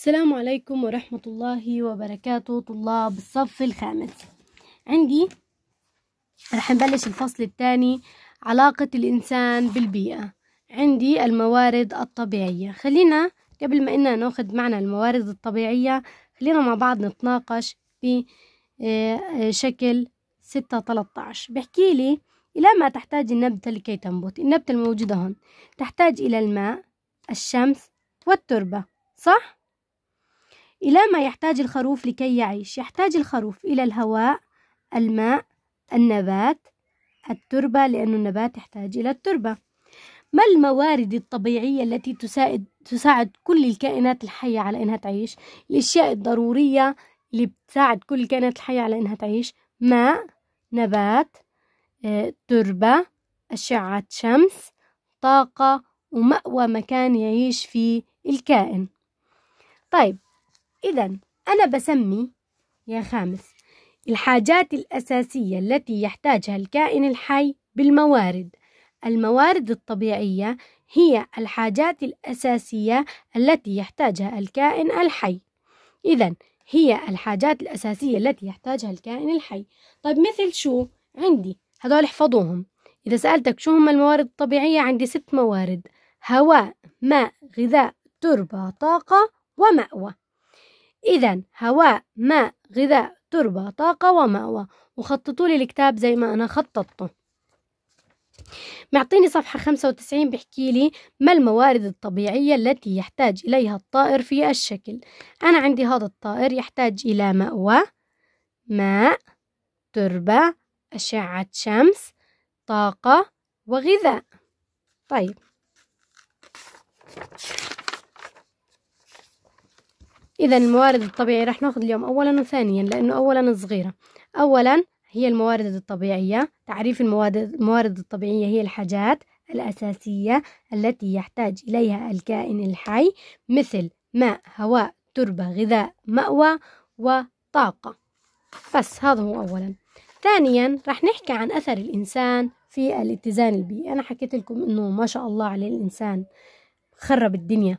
السلام عليكم ورحمة الله وبركاته طلاب الصف الخامس عندي رح نبلش الفصل الثاني علاقة الإنسان بالبيئة عندي الموارد الطبيعية خلينا قبل ما إنا ناخد معنا الموارد الطبيعية خلينا مع بعض نتناقش بشكل آه، آه، ستة تلتعش بحكي لي إلى ما تحتاج النبتة لكي تنبت النبتة الموجودة هون تحتاج إلى الماء الشمس والتربة صح؟ إلى ما يحتاج الخروف لكي يعيش يحتاج الخروف إلى الهواء الماء النبات التربة لأن النبات يحتاج إلى التربة ما الموارد الطبيعية التي تساعد, تساعد كل الكائنات الحية على أنها تعيش الأشياء الضرورية اللي بتساعد كل الكائنات الحية على أنها تعيش ماء نبات آه، تربة أشعة شمس طاقة ومأوى مكان يعيش فيه الكائن طيب إذا أنا بسمي يا خامس الحاجات الأساسية التي يحتاجها الكائن الحي بالموارد الموارد الطبيعية هي الحاجات الأساسية التي يحتاجها الكائن الحي إذا هي الحاجات الأساسية التي يحتاجها الكائن الحي طيب مثل شو عندي هذول احفظوهم إذا سألتك شو هم الموارد الطبيعية عندي ست موارد هواء ماء غذاء تربة طاقة ومأوى إذا هواء ماء غذاء تربة طاقة ومأوى وخططوا لي الكتاب زي ما أنا خططته معطيني صفحة 95 بحكي لي ما الموارد الطبيعية التي يحتاج إليها الطائر في الشكل أنا عندي هذا الطائر يحتاج إلى مأوى ماء تربة أشعة شمس طاقة وغذاء طيب إذا الموارد الطبيعية رح ناخد اليوم أولا وثانيا لأنه أولا صغيرة أولا هي الموارد الطبيعية تعريف الموارد الطبيعية هي الحاجات الأساسية التي يحتاج إليها الكائن الحي مثل ماء هواء تربة غذاء مأوى وطاقة بس هذا هو أولا ثانيا رح نحكي عن أثر الإنسان في الاتزان البيئي أنا حكيت لكم أنه ما شاء الله عليه الإنسان خرب الدنيا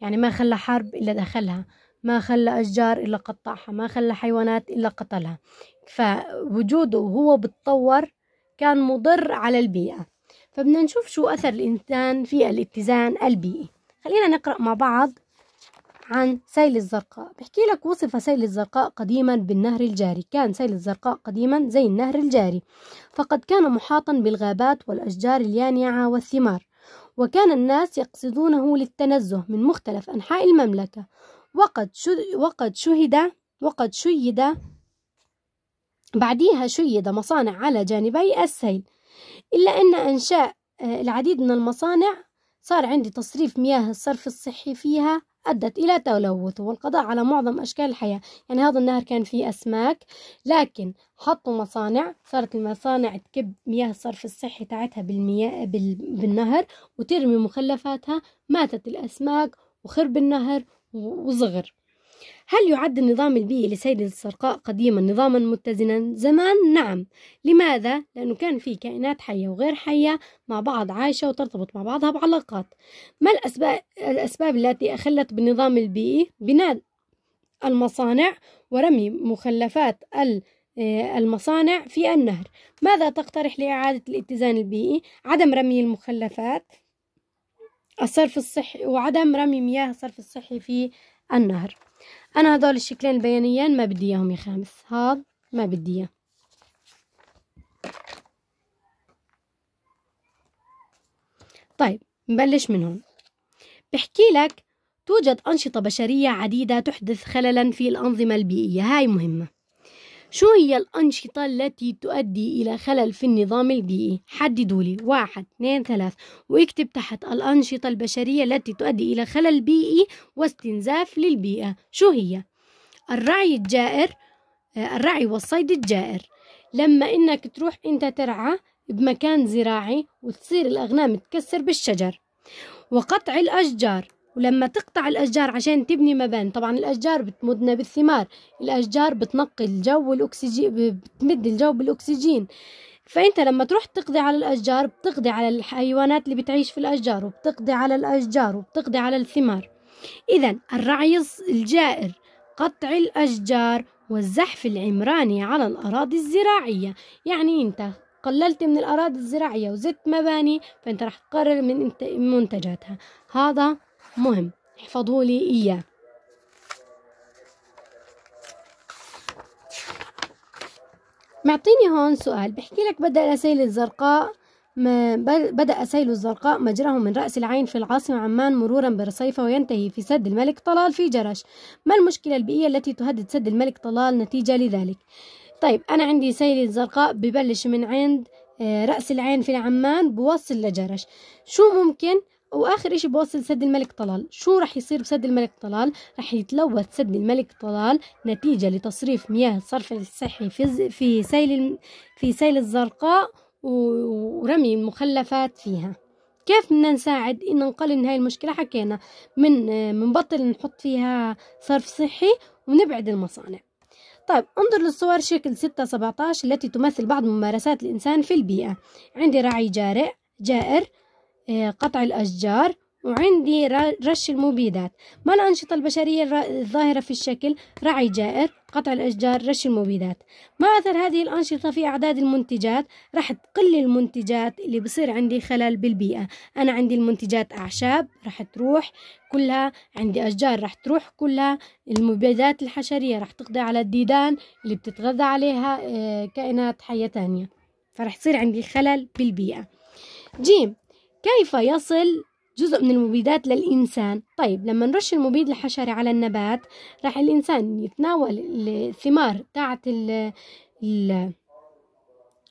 يعني ما خلى حرب إلا دخلها ما خلى أشجار إلا قطعها ما خلى حيوانات إلا قتلها فوجوده وهو بتطور كان مضر على البيئة فبدنا نشوف شو أثر الإنسان في الاتزان البيئي خلينا نقرأ مع بعض عن سيل الزرقاء بحكي لك وصف سيل الزرقاء قديما بالنهر الجاري كان سيل الزرقاء قديما زي النهر الجاري فقد كان محاطا بالغابات والأشجار اليانعة والثمار وكان الناس يقصدونه للتنزه من مختلف أنحاء المملكة وقد وقد شهد وقد شيد بعديها شيد مصانع على جانبي السيل إلا أن إنشاء آه، العديد من المصانع صار عندي تصريف مياه الصرف الصحي فيها أدت إلى تلوث والقضاء على معظم أشكال الحياة يعني هذا النهر كان فيه أسماك لكن حطوا مصانع صارت المصانع تكب مياه الصرف الصحي تاعتها بالمياه بالنهر وترمي مخلفاتها ماتت الأسماك وخرب النهر وصغر هل يعد النظام البيئي لسيد الزرقاء قديما نظاما متزنا زمان نعم لماذا لانه كان في كائنات حيه وغير حيه مع بعض عايشه وترتبط مع بعضها بعلاقات ما الاسباب الاسباب التي اخلت بالنظام البيئي بناء المصانع ورمي مخلفات ال آه، المصانع في النهر ماذا تقترح لاعاده الاتزان البيئي عدم رمي المخلفات الصرف الصحي وعدم رمي مياه الصرف الصحي في النهر أنا هدول الشكلين البيانيين ما بدي إياهم يا خامس هاد ما بدي إياه طيب نبلش من هون بحكي لك توجد أنشطة بشرية عديدة تحدث خللا في الأنظمة البيئية هاي مهمة شو هي الأنشطة التي تؤدي إلى خلل في النظام البيئي؟ حددوا لي واحد اثنين ثلاث واكتب تحت الأنشطة البشرية التي تؤدي إلى خلل بيئي واستنزاف للبيئة شو هي؟ الرعي الجائر آه، الرعي والصيد الجائر لما إنك تروح أنت ترعى بمكان زراعي وتصير الأغنام تكسر بالشجر وقطع الأشجار ولما تقطع الأشجار عشان تبني مباني طبعا الأشجار بتمدنا بالثمار الأشجار بتنقي الجو والأكسجين بتمد الجو بالأكسجين فأنت لما تروح تقضي على الأشجار بتقضي على الحيوانات اللي بتعيش في الأشجار وبتقضي على الأشجار وبتقضي على الثمار إذا الرعي الجائر قطع الأشجار والزحف العمراني على الأراضي الزراعية يعني أنت قللت من الأراضي الزراعية وزدت مباني فأنت راح تقرر من منتجاتها هذا مهم احفظوا لي إياه معطيني هون سؤال بحكي لك بدأ سيل الزرقاء ما بدأ سيل الزرقاء مجراه من رأس العين في العاصمة عمان مرورا برصيفة وينتهي في سد الملك طلال في جرش ما المشكلة البيئية التي تهدد سد الملك طلال نتيجة لذلك طيب أنا عندي سيل الزرقاء ببلش من عند آه، رأس العين في عمان بوصل لجرش شو ممكن واخر اشي بوصل سد الملك طلال شو رح يصير بسد الملك طلال رح يتلوث سد الملك طلال نتيجة لتصريف مياه الصرف الصحي في في سيل في سيل الزرقاء ورمي المخلفات فيها كيف بدنا نساعد ان نقلل من هاي المشكله حكينا من منبطل نحط فيها صرف صحي ونبعد المصانع طيب انظر للصور شكل ستة 17 التي تمثل بعض ممارسات الانسان في البيئه عندي راعي جارئ جائر آه، قطع الأشجار وعندي رش المبيدات ما الأنشطة البشرية الظاهرة في الشكل رعي جائر قطع الأشجار رش المبيدات ما أثر هذه الأنشطة في أعداد المنتجات راح تقل المنتجات اللي بصير عندي خلل بالبيئة أنا عندي المنتجات أعشاب راح تروح كلها عندي أشجار راح تروح كلها المبيدات الحشرية راح تقضي على الديدان اللي بتتغذى عليها آه، كائنات حية تانية فراح تصير عندي خلل بالبيئة جيم كيف يصل جزء من المبيدات للإنسان طيب لما نرش المبيد الحشري على النبات راح الإنسان يتناول الثمار تاعت ال الـ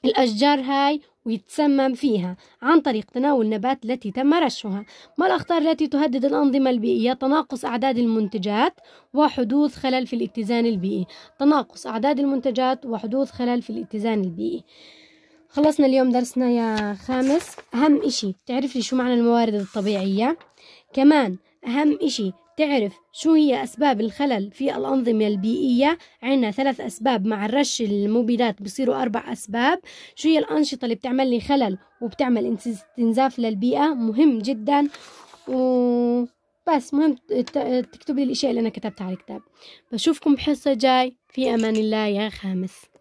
الأشجار هاي ويتسمم فيها عن طريق تناول النبات التي تم رشها ما الأخطار التي تهدد الأنظمة البيئية تناقص أعداد المنتجات وحدوث خلل في الاتزان البيئي تناقص أعداد المنتجات وحدوث خلل في الاتزان البيئي خلصنا اليوم درسنا يا خامس أهم إشي تعرف لي شو معنى الموارد الطبيعية كمان أهم إشي تعرف شو هي أسباب الخلل في الأنظمة البيئية عنا ثلاث أسباب مع الرش المبيدات بصيروا أربع أسباب شو هي الأنشطة اللي بتعمل لي خلل وبتعمل استنزاف للبيئة مهم جدا بس مهم تكتب لي الأشياء اللي أنا كتبتها على الكتاب بشوفكم بحصة جاي في أمان الله يا خامس